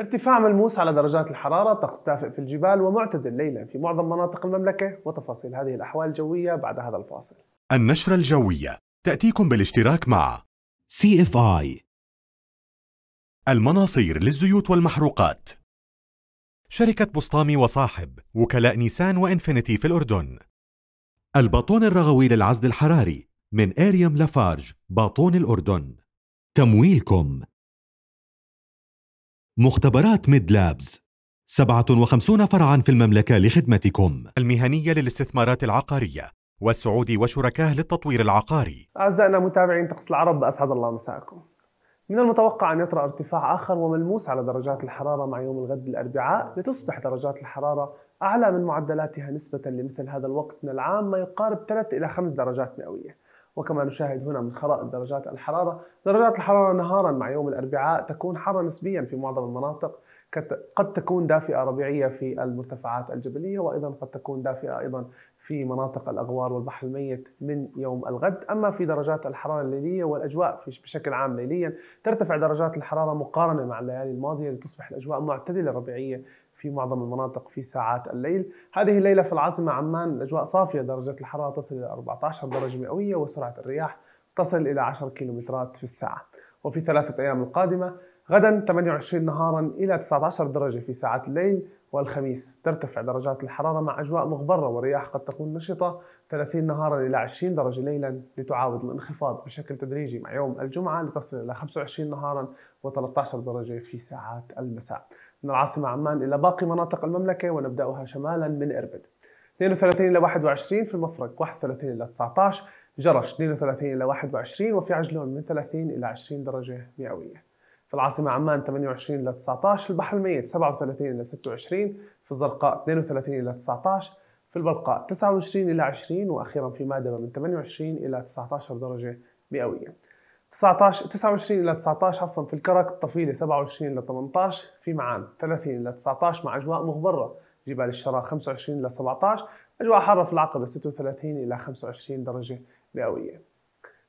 ارتفاع ملموس على درجات الحرارة، طقس دافئ في الجبال ومعتدل ليلا في معظم مناطق المملكة وتفاصيل هذه الأحوال الجوية بعد هذا الفاصل. النشرة الجوية تأتيكم بالاشتراك مع سي اف اي المناصير للزيوت والمحروقات شركة بسطامي وصاحب وكلاء نيسان وإنفينيتي في الأردن الباطون الرغوي للعزل الحراري من إيريم لافارج باطون الأردن تمويلكم مختبرات ميد لابز 57 فرعا في المملكة لخدمتكم المهنية للاستثمارات العقارية والسعودي وشركاه للتطوير العقاري أعزائنا متابعين طقس العرب أسعد الله مساءكم من المتوقع أن يطرأ ارتفاع آخر وملموس على درجات الحرارة مع يوم الغد الأربعاء لتصبح درجات الحرارة أعلى من معدلاتها نسبة لمثل هذا الوقت من العام ما يقارب 3 إلى 5 درجات مئوية وكما نشاهد هنا من خرائط درجات الحرارة درجات الحرارة نهارا مع يوم الأربعاء تكون حارة نسبيا في معظم المناطق قد تكون دافئة ربيعية في المرتفعات الجبلية وأيضا قد تكون دافئة أيضا في مناطق الأغوار والبحر الميت من يوم الغد أما في درجات الحرارة الليلية والأجواء بشكل عام ليليا ترتفع درجات الحرارة مقارنة مع الليالي الماضية لتصبح الأجواء معتدلة ربيعية في معظم المناطق في ساعات الليل هذه الليلة في العاصمة عمان الأجواء صافية درجة الحرارة تصل إلى 14 درجة مئوية وسرعة الرياح تصل إلى 10 كيلومترات في الساعة وفي ثلاثة أيام القادمة غدا 28 نهارا إلى 19 درجة في ساعات الليل والخميس ترتفع درجات الحرارة مع أجواء مغبرة ورياح قد تكون نشطة 30 نهارا إلى 20 درجة ليلا لتعاود الانخفاض بشكل تدريجي مع يوم الجمعة لتصل إلى 25 نهارا و13 درجة في ساعات المساء من العاصمة عمان إلى باقي مناطق المملكة ونبدأها شمالا من إربد 32 إلى 21 في المفرق 31 إلى 19 جرش 32 إلى 21 وفي عجلون من 30 إلى 20 درجة مئوية في العاصمة عمان 28 إلى 19 البحر الميت 37 إلى 26 في الزرقاء 32 إلى 19 في البلقاء 29 إلى 20 وأخيرا في مادبة من 28 إلى 19 درجة مئوية 19 29 الى 19 عفوا في الكرك الطفيله 27 الى 18 في معان 30 الى 19 مع اجواء مغبره جبال الشرا 25 الى 17 اجواء حاره في العقبه 36 الى 25 درجه مئويه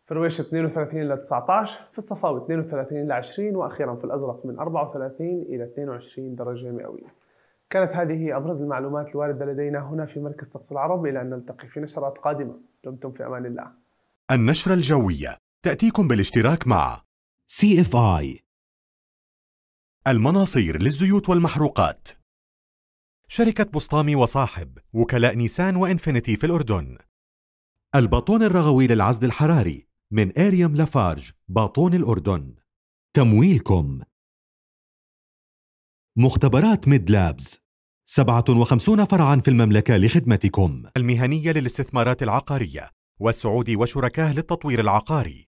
في رويش 32 الى 19 في الصفاوي 32 الى 20 واخيرا في الازرق من 34 الى 22 درجه مئويه كانت هذه ابرز المعلومات الوارده لدينا هنا في مركز طقس العرب الى ان نلتقي في نشرات قادمه دمتم في امان الله النشره الجويه تأتيكم بالاشتراك مع CFI المناصير للزيوت والمحروقات شركة بسطامي وصاحب وكلاء نيسان وإنفينيتي في الأردن الباطون الرغوي للعزل الحراري من إيريم لافارج باطون الأردن تمويلكم مختبرات ميد لابز 57 فرعا في المملكة لخدمتكم المهنية للاستثمارات العقارية والسعودي وشركاه للتطوير العقاري